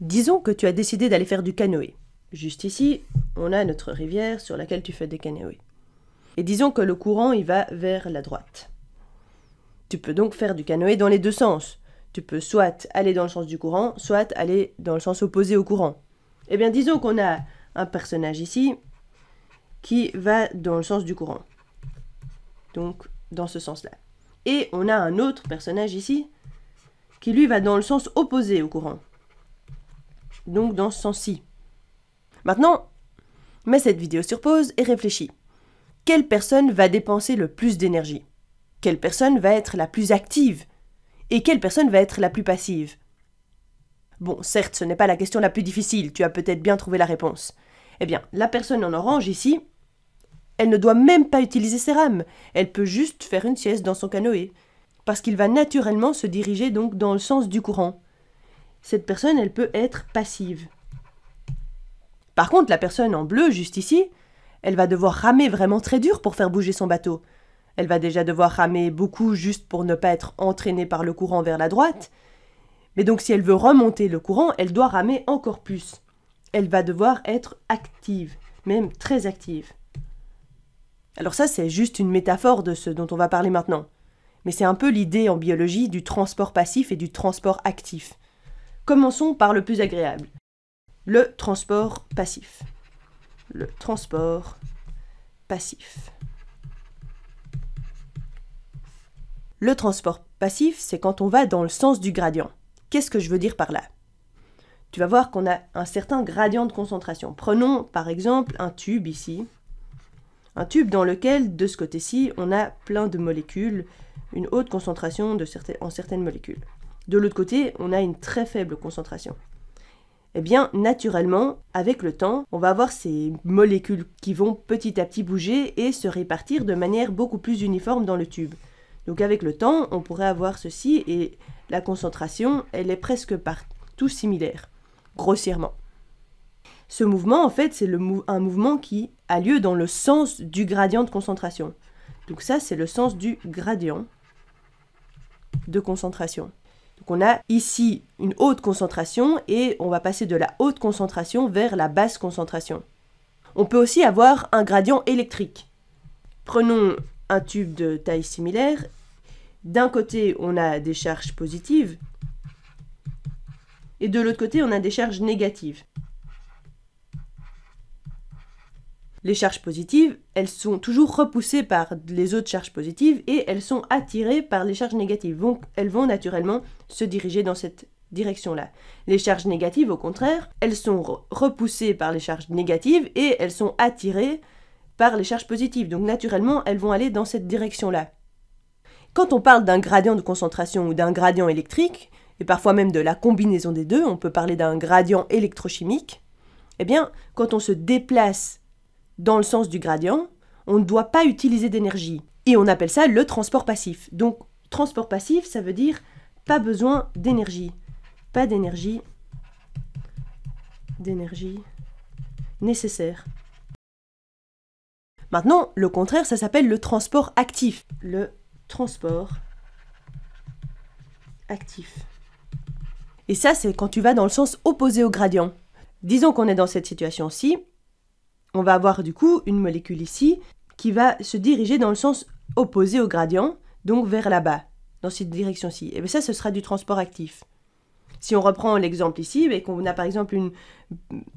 Disons que tu as décidé d'aller faire du canoë. Juste ici, on a notre rivière sur laquelle tu fais des canoës. Et disons que le courant il va vers la droite. Tu peux donc faire du canoë dans les deux sens. Tu peux soit aller dans le sens du courant, soit aller dans le sens opposé au courant. Eh bien, disons qu'on a un personnage ici qui va dans le sens du courant. Donc, dans ce sens-là. Et on a un autre personnage ici qui lui va dans le sens opposé au courant donc dans ce sens-ci. Maintenant, mets cette vidéo sur pause et réfléchis. Quelle personne va dépenser le plus d'énergie Quelle personne va être la plus active Et quelle personne va être la plus passive Bon, certes, ce n'est pas la question la plus difficile, tu as peut-être bien trouvé la réponse. Eh bien, la personne en orange ici, elle ne doit même pas utiliser ses rames, elle peut juste faire une sieste dans son canoë, parce qu'il va naturellement se diriger donc dans le sens du courant cette personne, elle peut être passive. Par contre, la personne en bleu, juste ici, elle va devoir ramer vraiment très dur pour faire bouger son bateau. Elle va déjà devoir ramer beaucoup juste pour ne pas être entraînée par le courant vers la droite. Mais donc si elle veut remonter le courant, elle doit ramer encore plus. Elle va devoir être active, même très active. Alors ça, c'est juste une métaphore de ce dont on va parler maintenant. Mais c'est un peu l'idée en biologie du transport passif et du transport actif. Commençons par le plus agréable, le transport passif. Le transport passif. Le transport passif, c'est quand on va dans le sens du gradient. Qu'est-ce que je veux dire par là Tu vas voir qu'on a un certain gradient de concentration. Prenons par exemple un tube ici, un tube dans lequel, de ce côté-ci, on a plein de molécules, une haute concentration de en certaines molécules. De l'autre côté, on a une très faible concentration. Eh bien, naturellement, avec le temps, on va avoir ces molécules qui vont petit à petit bouger et se répartir de manière beaucoup plus uniforme dans le tube. Donc avec le temps, on pourrait avoir ceci et la concentration, elle est presque partout similaire, grossièrement. Ce mouvement, en fait, c'est un mouvement qui a lieu dans le sens du gradient de concentration. Donc ça, c'est le sens du gradient de concentration. Donc on a ici une haute concentration et on va passer de la haute concentration vers la basse concentration. On peut aussi avoir un gradient électrique. Prenons un tube de taille similaire. D'un côté, on a des charges positives et de l'autre côté, on a des charges négatives. Les charges positives, elles sont toujours repoussées par les autres charges positives et elles sont attirées par les charges négatives. Donc elles vont naturellement se diriger dans cette direction-là. Les charges négatives, au contraire, elles sont repoussées par les charges négatives et elles sont attirées par les charges positives. Donc naturellement, elles vont aller dans cette direction-là. Quand on parle d'un gradient de concentration ou d'un gradient électrique, et parfois même de la combinaison des deux, on peut parler d'un gradient électrochimique, eh bien, quand on se déplace dans le sens du gradient, on ne doit pas utiliser d'énergie. Et on appelle ça le transport passif. Donc, transport passif, ça veut dire pas besoin d'énergie. Pas d'énergie. D'énergie nécessaire. Maintenant, le contraire, ça s'appelle le transport actif. Le transport actif. Et ça, c'est quand tu vas dans le sens opposé au gradient. Disons qu'on est dans cette situation-ci, on va avoir du coup une molécule ici qui va se diriger dans le sens opposé au gradient, donc vers là-bas, dans cette direction-ci. Et bien ça, ce sera du transport actif. Si on reprend l'exemple ici, et qu'on a par exemple une,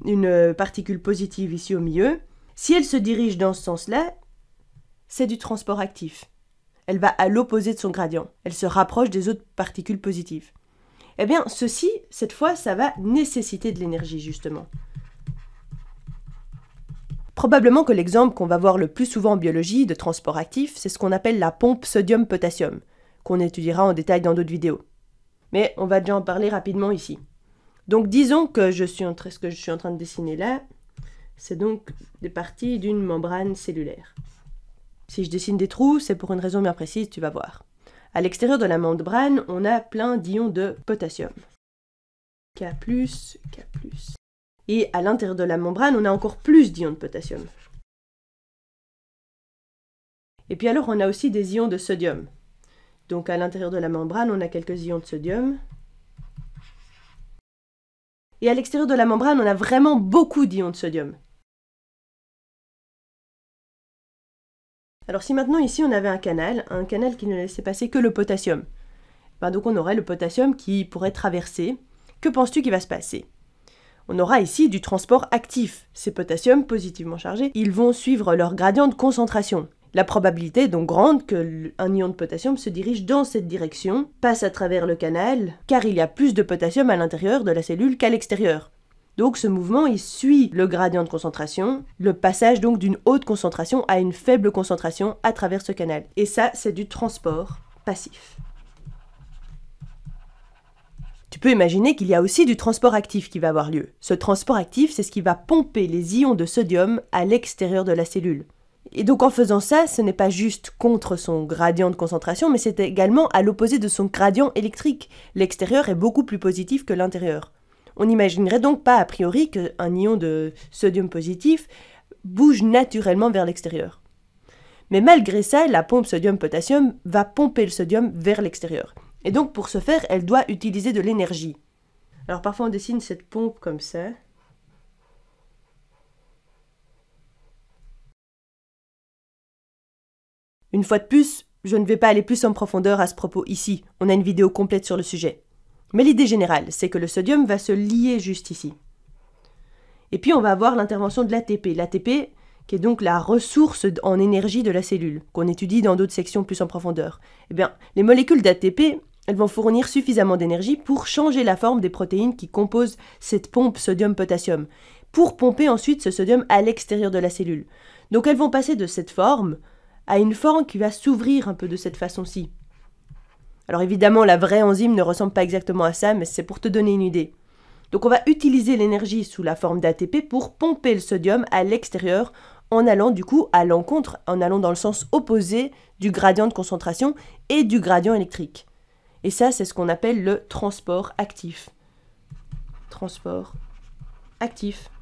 une particule positive ici au milieu, si elle se dirige dans ce sens-là, c'est du transport actif. Elle va à l'opposé de son gradient. Elle se rapproche des autres particules positives. Eh bien, ceci, cette fois, ça va nécessiter de l'énergie, justement. Probablement que l'exemple qu'on va voir le plus souvent en biologie de transport actif, c'est ce qu'on appelle la pompe sodium-potassium, qu'on étudiera en détail dans d'autres vidéos. Mais on va déjà en parler rapidement ici. Donc disons que je suis ce que je suis en train de dessiner là, c'est donc des parties d'une membrane cellulaire. Si je dessine des trous, c'est pour une raison bien précise, tu vas voir. À l'extérieur de la membrane, on a plein d'ions de potassium. K+, K+. Et à l'intérieur de la membrane, on a encore plus d'ions de potassium. Et puis alors, on a aussi des ions de sodium. Donc à l'intérieur de la membrane, on a quelques ions de sodium. Et à l'extérieur de la membrane, on a vraiment beaucoup d'ions de sodium. Alors si maintenant ici on avait un canal, un canal qui ne laissait passer que le potassium, ben, donc on aurait le potassium qui pourrait traverser, que penses-tu qu'il va se passer on aura ici du transport actif. Ces potassiums positivement chargés, ils vont suivre leur gradient de concentration. La probabilité est donc grande que un ion de potassium se dirige dans cette direction, passe à travers le canal, car il y a plus de potassium à l'intérieur de la cellule qu'à l'extérieur. Donc ce mouvement, il suit le gradient de concentration, le passage donc d'une haute concentration à une faible concentration à travers ce canal. Et ça, c'est du transport passif. Tu peux imaginer qu'il y a aussi du transport actif qui va avoir lieu. Ce transport actif, c'est ce qui va pomper les ions de sodium à l'extérieur de la cellule. Et donc en faisant ça, ce n'est pas juste contre son gradient de concentration, mais c'est également à l'opposé de son gradient électrique. L'extérieur est beaucoup plus positif que l'intérieur. On n'imaginerait donc pas a priori qu'un ion de sodium positif bouge naturellement vers l'extérieur. Mais malgré ça, la pompe sodium-potassium va pomper le sodium vers l'extérieur. Et donc pour ce faire, elle doit utiliser de l'énergie. Alors parfois on dessine cette pompe comme ça. Une fois de plus, je ne vais pas aller plus en profondeur à ce propos ici, on a une vidéo complète sur le sujet. Mais l'idée générale, c'est que le sodium va se lier juste ici. Et puis on va avoir l'intervention de l'ATP. L'ATP, qui est donc la ressource en énergie de la cellule, qu'on étudie dans d'autres sections plus en profondeur. Eh bien, les molécules d'ATP, elles vont fournir suffisamment d'énergie pour changer la forme des protéines qui composent cette pompe sodium-potassium, pour pomper ensuite ce sodium à l'extérieur de la cellule. Donc elles vont passer de cette forme à une forme qui va s'ouvrir un peu de cette façon-ci. Alors évidemment, la vraie enzyme ne ressemble pas exactement à ça, mais c'est pour te donner une idée. Donc on va utiliser l'énergie sous la forme d'ATP pour pomper le sodium à l'extérieur en allant du coup à l'encontre, en allant dans le sens opposé du gradient de concentration et du gradient électrique. Et ça, c'est ce qu'on appelle le transport actif. Transport actif.